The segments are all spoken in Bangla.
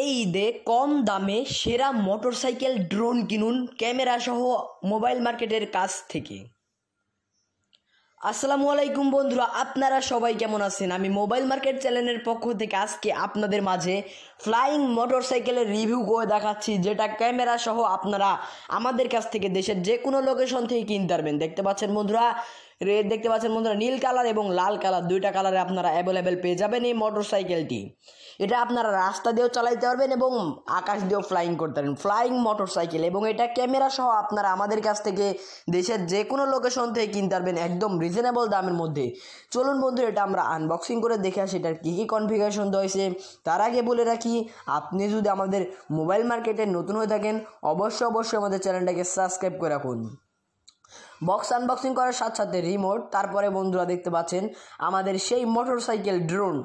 এই ঈদে কম দামে সেরা মোটরসাইকেল ড্রোন কিনুন ক্যামেরা সহ মোবাইল মার্কেটের কাছ থেকে আসসালামু আলাইকুম বন্ধুরা আপনারা সবাই কেমন আছেন আমি মোবাইল মার্কেট চ্যানেলের পক্ষ থেকে আজকে আপনাদের মাঝে ফ্লাইং মোটরসাইকেলের রিভিউ করে দেখাচ্ছি যেটা ক্যামেরা সহ আপনারা আমাদের কাছ থেকে দেশের যে কোনো লোকেশন থেকে কিনতে পারবেন দেখতে পাচ্ছেন বন্ধুরা রেড দেখতে পাচ্ছেন বন্ধুরা নীল কালার এবং লাল কালার দুইটা কালারে আপনারা অ্যাভেলেবেল পেয়ে যাবেন এই মোটর সাইকেলটি এটা আপনারা রাস্তা দিয়েও চালাইতে পারবেন এবং আকাশ দিয়েও ফ্লাইং করতে পারেন ফ্লাইং মোটর সাইকেল এবং এটা ক্যামেরা সহ আপনারা আমাদের কাছ থেকে দেশের যে কোনো লোকেশন থেকে কিনতে পারবেন একদম রিজনেবল দামের মধ্যে চলুন বন্ধু এটা আমরা আনবক্সিং করে দেখে আসি এটার কী কী কনফিগারেশন রয়েছে তার আগে বলে রাখি আপনি যদি আমাদের মোবাইল মার্কেটে নতুন হয়ে থাকেন অবশ্যই অবশ্যই আমাদের চ্যানেলটাকে সাবস্ক্রাইব করে রাখুন বক্স আনবক্সিং করার সাথে সাথে রিমোট তারপরে বন্ধুরা দেখতে পাচ্ছেন আমাদের সেই মোটর সাইকেল ড্রোন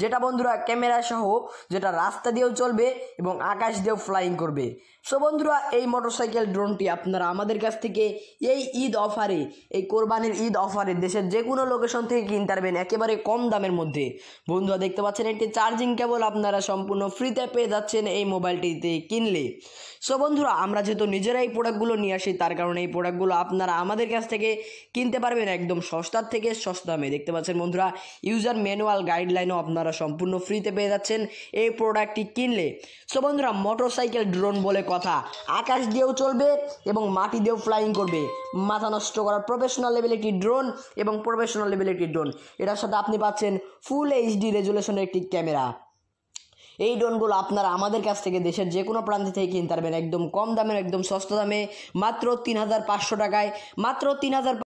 যেটা বন্ধুরা ক্যামেরা সহ যেটা রাস্তা দিয়েও চলবে এবং আকাশ দিয়েও ফ্লাইং করবে সো বন্ধুরা এই মোটর সাইকেল ড্রোনটি আপনারা আমাদের কাছ থেকে এই ঈদ অফারে এই কোরবানির ঈদ অফারে দেশের যে কোনো লোকেশন থেকে কিনতে পারবেন একেবারে কম দামের মধ্যে বন্ধুরা দেখতে পাচ্ছেন একটি চার্জিং কেবল আপনারা সম্পূর্ণ ফ্রিতে পেয়ে যাচ্ছেন এই মোবাইলটিতে কিনলে সো বন্ধুরা আমরা যেহেতু নিজেরাই প্রোডাক্টগুলো নিয়ে আসি তার কারণে এই প্রোডাক্টগুলো আপনারা আমাদের আমাদের কাছ থেকে কিনতে পারবেন একদম সস্তার থেকে সস্তা দামে দেখতে পাচ্ছেন বন্ধুরা ইউজার ম্যানুয়াল গাইডলাইনও আপনারা সম্পূর্ণ ফ্রিতে পেয়ে যাচ্ছেন এই প্রোডাক্টটি কিনলে সো বন্ধুরা মোটরসাইকেল ড্রোন বলে কথা আকাশ দিয়েও চলবে এবং মাটি দিয়েও ফ্লাইং করবে মাথা নষ্ট করার প্রফেশনাল লেভেলের একটি ড্রোন এবং প্রফেশনাল লেভেলের একটি ড্রোন এটার সাথে আপনি পাচ্ছেন ফুল এইচডি রেজুলেশনের একটি ক্যামেরা এই ড্রোনগুলো আপনারা আমাদের কাছ থেকে দেশের যে কোনো প্রান্তে থেকে কিনতে পারবেন একদম কম দামে একদম সস্তা দামে মাত্র তিন হাজার পাঁচশো টাকায় মাত্র তিন হাজার